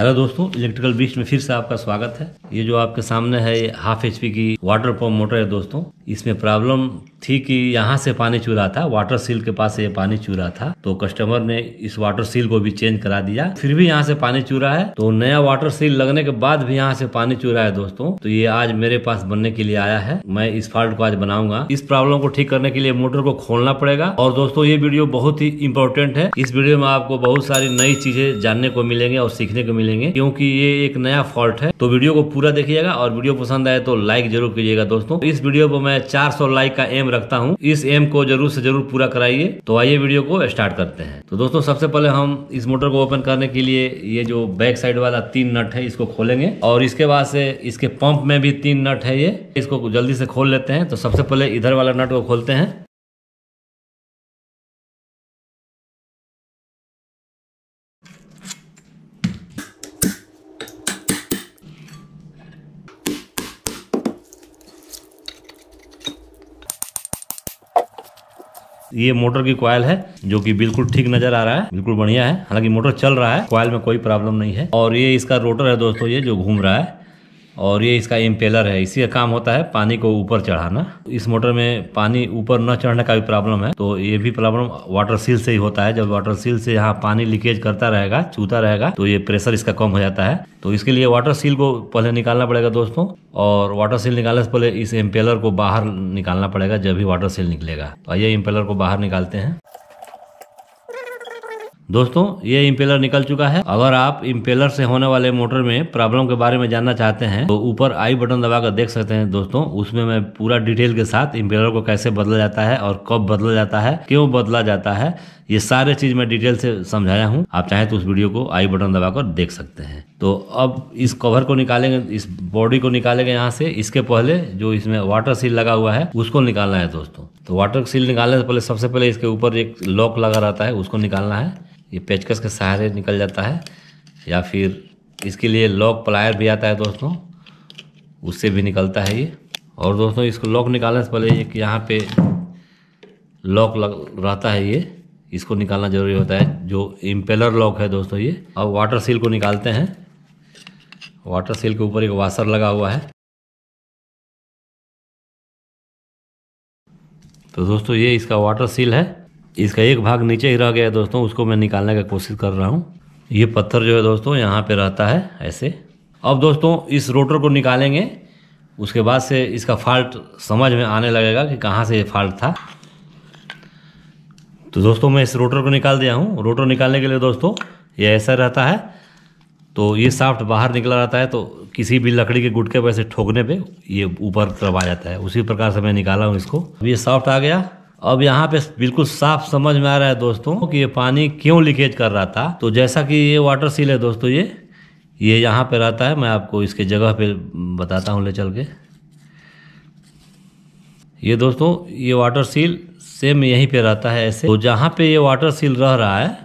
hello दोस्तों electrical beast में फिर से आपका स्वागत है ये जो आपके सामने है ये हाफ एच की वाटर पंप मोटर है दोस्तों इसमें प्रॉब्लम थी कि यहाँ से पानी चूरा था वाटर सील के पास ये पानी चूरा था तो कस्टमर ने इस वाटर सील को भी चेंज करा दिया फिर भी यहाँ से पानी चूरा है तो नया वाटर सील लगने के बाद भी यहाँ से पानी चूरा है दोस्तों तो ये आज मेरे पास बनने के लिए आया है मैं इस फॉल्ट को आज बनाऊंगा इस प्रॉब्लम को ठीक करने के लिए मोटर को खोलना पड़ेगा और दोस्तों ये वीडियो बहुत ही इम्पोर्टेंट है इस वीडियो में आपको बहुत सारी नई चीजें जानने को मिलेंगे और सीखने को मिलेंगे क्योंकि ये एक नया फॉल्ट है तो वीडियो को पूरा देखिएगा और वीडियो पसंद आए तो लाइक जरूर कीजिएगा दोस्तों इस वीडियो को मैं मैं 400 लाइक का एम रखता हूँ इस एम को जरूर से जरूर पूरा कराइए तो आइए वीडियो को स्टार्ट करते हैं तो दोस्तों सबसे पहले हम इस मोटर को ओपन करने के लिए ये जो बैक साइड वाला तीन नट है इसको खोलेंगे और इसके बाद से इसके पंप में भी तीन नट है ये इसको जल्दी से खोल लेते हैं तो सबसे पहले इधर वाला नट को खोलते हैं ये मोटर की क्वाइल है जो कि बिल्कुल ठीक नजर आ रहा है बिल्कुल बढ़िया है हालांकि मोटर चल रहा है क्वाइल में कोई प्रॉब्लम नहीं है और ये इसका रोटर है दोस्तों ये जो घूम रहा है और ये इसका इम्पेलर है इसी का काम होता है पानी को ऊपर चढ़ाना इस मोटर में पानी ऊपर न चढ़ने का भी प्रॉब्लम है तो ये भी प्रॉब्लम वाटर सील से ही होता है जब वाटर सील से यहाँ पानी लीकेज करता रहेगा चूता रहेगा तो ये प्रेशर इसका कम हो जाता है तो इसके लिए वाटर सील को पहले निकालना पड़ेगा दोस्तों और वाटर सील निकालने से पहले इस इम्पेलर को बाहर निकालना पड़ेगा जब भी वाटर सील निकलेगा तो आइए इम्पेलर को बाहर निकालते हैं दोस्तों ये इम्पेलर निकल चुका है अगर आप इम्पेलर से होने वाले मोटर में प्रॉब्लम के बारे में जानना चाहते हैं तो ऊपर आई बटन दबाकर देख सकते हैं दोस्तों उसमें मैं पूरा डिटेल के साथ इम्पेलर को कैसे बदला जाता है और कब बदला जाता है क्यों बदला जाता है ये सारे चीज मैं डिटेल से समझाया हूँ आप चाहें तो उस वीडियो को आई बटन दबाकर देख सकते हैं तो अब इस कवर को निकालेंगे इस बॉडी को निकालेंगे यहाँ से इसके पहले जो इसमें वाटर सील लगा हुआ है उसको निकालना है दोस्तों तो वाटर सील निकालने से पहले सबसे पहले इसके ऊपर एक लॉक लगा रहता है उसको निकालना है ये पेचकस के सहारे निकल जाता है या फिर इसके लिए लॉक प्लायर भी आता है दोस्तों उससे भी निकलता है ये और दोस्तों इसको लॉक निकालने से पहले ये कि यहाँ पे लॉक लग रहता है ये इसको निकालना ज़रूरी होता है जो इम्पेलर लॉक है दोस्तों ये अब वाटर सील को निकालते हैं वाटर सील के ऊपर एक वाशर लगा हुआ है तो दोस्तों ये इसका वाटर सील है इसका एक भाग नीचे ही रह गया है दोस्तों उसको मैं निकालने का कोशिश कर रहा हूँ ये पत्थर जो है दोस्तों यहाँ पे रहता है ऐसे अब दोस्तों इस रोटर को निकालेंगे उसके बाद से इसका फॉल्ट समझ में आने लगेगा कि कहाँ से ये फॉल्ट था तो दोस्तों मैं इस रोटर को निकाल दिया हूँ रोटर निकालने के लिए दोस्तों ये ऐसा रहता है तो ये साफ्ट बाहर निकला रहता है तो किसी भी लकड़ी के गुटके वैसे ठोकने पे ये ऊपर तरफ आ जाता है उसी प्रकार से मैं निकाला हूँ इसको अब ये साफ्ट आ गया अब यहाँ पे बिल्कुल साफ समझ में आ रहा है दोस्तों कि ये पानी क्यों लीकेज कर रहा था तो जैसा कि ये वाटर सील है दोस्तों ये ये यहाँ पे रहता है मैं आपको इसके जगह पे बताता हूँ ले चल के ये दोस्तों ये वाटर सील सेम यहीं पे रहता है ऐसे तो जहाँ पे ये वाटर सील रह रहा है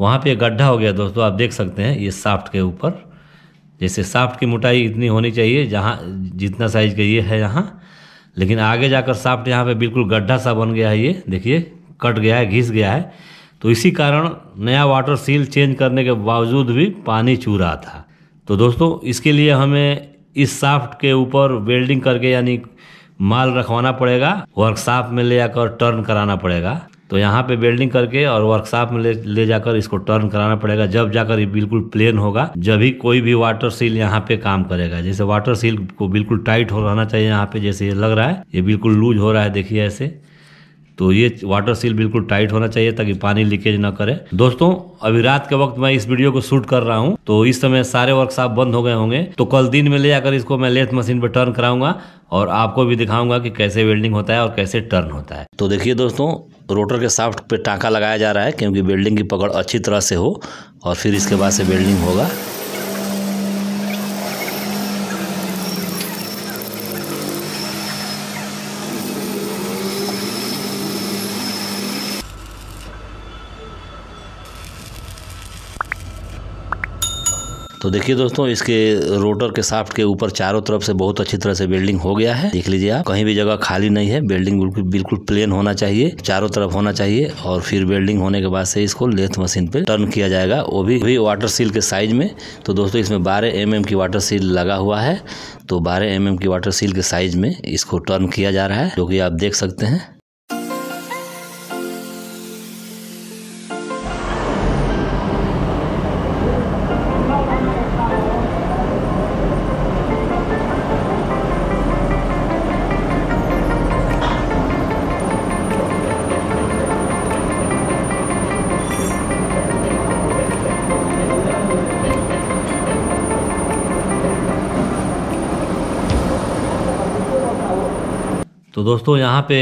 वहाँ पे गड्ढा हो गया दोस्तों आप देख सकते हैं ये साफ्ट के ऊपर जैसे साफ्ट की मोटाई इतनी होनी चाहिए जहाँ जितना साइज का ये है यहाँ लेकिन आगे जाकर साफ्ट यहाँ पे बिल्कुल गड्ढा सा बन गया है ये देखिए कट गया है घिस गया है तो इसी कारण नया वाटर सील चेंज करने के बावजूद भी पानी चू रहा था तो दोस्तों इसके लिए हमें इस साफ्ट के ऊपर वेल्डिंग करके यानी माल रखवाना पड़ेगा वर्कशॉप में ले आकर टर्न कराना पड़ेगा तो यहाँ पे वेल्डिंग करके और वर्कशॉप में ले, ले जाकर इसको टर्न कराना पड़ेगा जब जाकर ये बिल्कुल प्लेन होगा जब ही कोई भी वाटर सील यहाँ पे काम करेगा जैसे वाटर सील को बिल्कुल टाइट हो रहना चाहिए यहाँ पे जैसे ये लग रहा है ये बिल्कुल लूज हो रहा है देखिए ऐसे तो ये वाटर सील बिल्कुल टाइट होना चाहिए ताकि पानी लीकेज ना करे दोस्तों अभी रात के वक्त मैं इस वीडियो को शूट कर रहा हूँ तो इस समय सारे वर्कशॉप बंद हो गए होंगे तो कल दिन में ले जाकर इसको मैं लेथ मशीन पर टर्न कराऊंगा और आपको भी दिखाऊंगा कि कैसे वेल्डिंग होता है और कैसे टर्न होता है तो देखिए दोस्तों रोटर के साफ्ट पे टाँका लगाया जा रहा है क्योंकि वेल्डिंग की पकड़ अच्छी तरह से हो और फिर इसके बाद से वेल्डिंग होगा तो देखिए दोस्तों इसके रोटर के साफ्ट के ऊपर चारों तरफ से बहुत अच्छी तरह से वेल्डिंग हो गया है देख लीजिए आप कहीं भी जगह खाली नहीं है वेल्डिंग बिल्कुल बिल्कुल प्लेन होना चाहिए चारों तरफ होना चाहिए और फिर वेल्डिंग होने के बाद से इसको लेथ मशीन पे टर्न किया जाएगा वो भी भी वाटर सील के साइज में तो दोस्तों इसमें बारह एम की वाटर सील लगा हुआ है तो बारह एम की वाटर सील के साइज में इसको टर्न किया जा रहा है जो कि आप देख सकते हैं तो दोस्तों यहाँ पे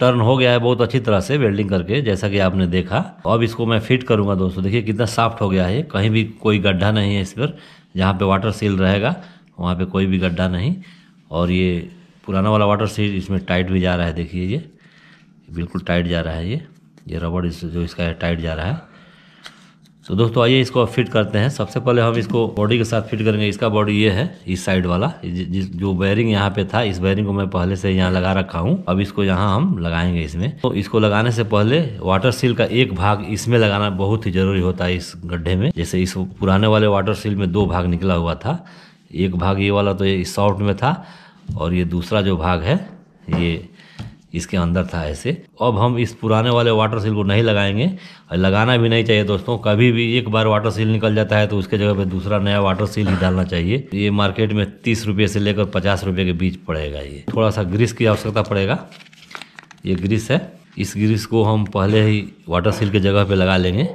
टर्न हो गया है बहुत अच्छी तरह से वेल्डिंग करके जैसा कि आपने देखा अब इसको मैं फिट करूँगा दोस्तों देखिए कितना साफ्ट हो गया है कहीं भी कोई गड्ढा नहीं है इस पर जहाँ पे वाटर सील रहेगा वहाँ पे कोई भी गड्ढा नहीं और ये पुराना वाला वाटर सील इसमें टाइट भी जा रहा है देखिए ये बिल्कुल टाइट जा रहा है ये ये रबड़ इस जो इसका टाइट जा रहा है तो दोस्तों आइए इसको फिट करते हैं सबसे पहले हम इसको बॉडी के साथ फिट करेंगे इसका बॉडी ये है इस साइड वाला जिस जो बैरिंग यहाँ पे था इस बैरिंग को मैं पहले से यहाँ लगा रखा हूँ अब इसको यहाँ हम लगाएंगे इसमें तो इसको लगाने से पहले वाटर सील का एक भाग इसमें लगाना बहुत ही जरूरी होता है इस गड्ढे में जैसे इस पुराने वाले वाटर सील में दो भाग निकला हुआ था एक भाग ये वाला तो ये सॉफ्ट में था और ये दूसरा जो भाग है ये इसके अंदर था ऐसे अब हम इस पुराने वाले वाटर सील को नहीं लगाएंगे लगाना भी नहीं चाहिए दोस्तों कभी भी एक बार वाटर सील निकल जाता है तो उसके जगह पे दूसरा नया वाटर सील ही डालना चाहिए ये मार्केट में तीस रुपये से लेकर पचास रुपये के बीच पड़ेगा ये थोड़ा सा ग्रीस की आवश्यकता पड़ेगा ये ग्रीस है इस ग्रीस को हम पहले ही वाटर सील के जगह पर लगा लेंगे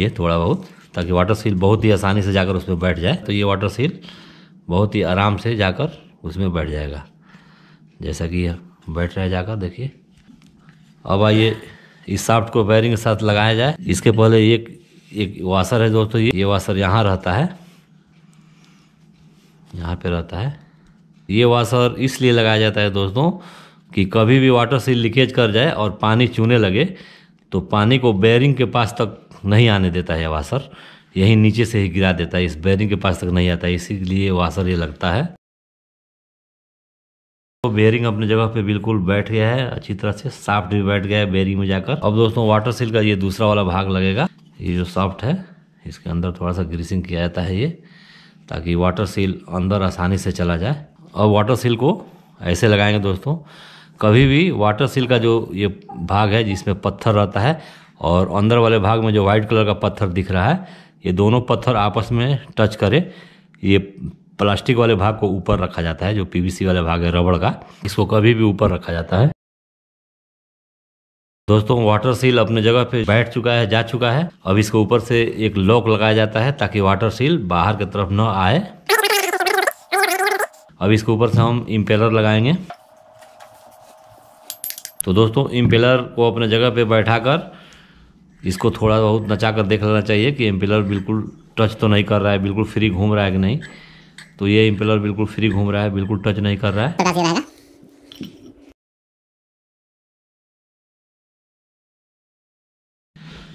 ये थोड़ा बहुत ताकि वाटर सील बहुत ही आसानी से जाकर उसमें बैठ जाए तो ये वाटर सील बहुत ही आराम से जाकर उसमें बैठ जाएगा जैसा कि यह बैठ रहे जाकर देखिए अब आइए इस साफ्ट को बैरिंग के साथ लगाया जाए इसके पहले एक एक वाशर है दोस्तों ये ये वाशर यहाँ रहता है यहाँ पे रहता है ये वाशर इसलिए लगाया जाता है दोस्तों कि कभी भी वाटर से लीकेज कर जाए और पानी चूने लगे तो पानी को बैरिंग के पास तक नहीं आने देता है वाशर यहीं नीचे से ही गिरा देता है इस बैरिंग के पास तक नहीं आता है इसीलिए वाशर ये लगता है तो बेयरिंग अपने जगह पे बिल्कुल बैठ गया है अच्छी तरह से साफ्ट भी बैठ गया है बेयरिंग में जाकर अब दोस्तों वाटर सील का ये दूसरा वाला भाग लगेगा ये जो सॉफ्ट है इसके अंदर थोड़ा सा ग्रीसिंग किया जाता है ये ताकि वाटर सील अंदर आसानी से चला जाए और वाटर सील को ऐसे लगाएंगे दोस्तों कभी भी वाटर सील का जो ये भाग है जिसमें पत्थर रहता है और अंदर वाले भाग में जो वाइट कलर का पत्थर दिख रहा है ये दोनों पत्थर आपस में टच करें ये प्लास्टिक वाले भाग को ऊपर रखा जाता है जो पीवीसी वाले भाग है रबड़ का इसको कभी भी ऊपर रखा जाता है दोस्तों वाटर सील अपने जगह पे बैठ चुका है जा चुका है अब इसको ऊपर से एक लॉक लगाया जाता है ताकि वाटर सील बाहर की तरफ न आए अब इसके ऊपर से हम इम्पेलर लगाएंगे तो दोस्तों इम्पेलर को अपने जगह पे बैठाकर इसको थोड़ा बहुत नचा कर देख लेना चाहिए कि इम्पेलर बिल्कुल टच तो नहीं कर रहा है बिल्कुल फ्री घूम रहा है कि नहीं तो ये इम्पेलर बिल्कुल फ्री घूम रहा है बिल्कुल टच नहीं कर रहा है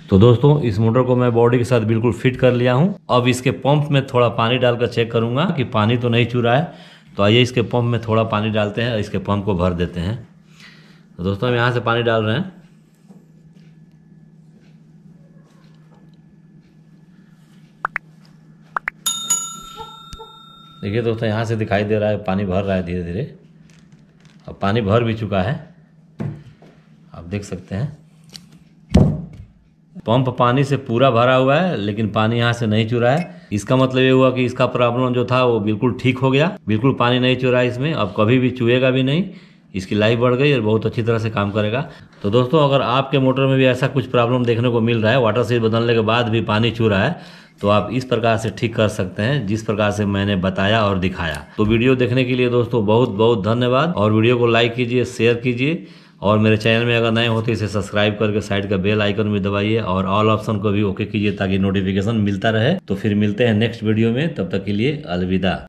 तो दोस्तों इस मोटर को मैं बॉडी के साथ बिल्कुल फिट कर लिया हूं अब इसके पंप में थोड़ा पानी डालकर चेक करूंगा कि पानी तो नहीं चूरा है तो आइए इसके पंप में थोड़ा पानी डालते हैं इसके पंप को भर देते हैं तो दोस्तों हम यहां से पानी डाल रहे हैं देखिए दोस्तों यहाँ से दिखाई दे रहा है पानी भर रहा है धीरे धीरे अब पानी भर भी चुका है आप देख सकते हैं पंप पानी से पूरा भरा हुआ है लेकिन पानी यहाँ से नहीं चुरा है इसका मतलब ये हुआ कि इसका प्रॉब्लम जो था वो बिल्कुल ठीक हो गया बिल्कुल पानी नहीं चुरा इसमें अब कभी भी चुएगा भी नहीं इसकी लाइफ बढ़ गई और बहुत अच्छी तरह से काम करेगा तो दोस्तों अगर आपके मोटर में भी ऐसा कुछ प्रॉब्लम देखने को मिल रहा है वाटर सील बदलने के बाद भी पानी चू रहा है तो आप इस प्रकार से ठीक कर सकते हैं जिस प्रकार से मैंने बताया और दिखाया तो वीडियो देखने के लिए दोस्तों बहुत बहुत धन्यवाद और वीडियो को लाइक कीजिए शेयर कीजिए और मेरे चैनल में अगर नए हो तो इसे सब्सक्राइब करके साइड का बेल आइकन भी दबाइए और ऑल ऑप्शन को भी ओके कीजिए ताकि नोटिफिकेशन मिलता रहे तो फिर मिलते हैं नेक्स्ट वीडियो में तब तक के लिए अलविदा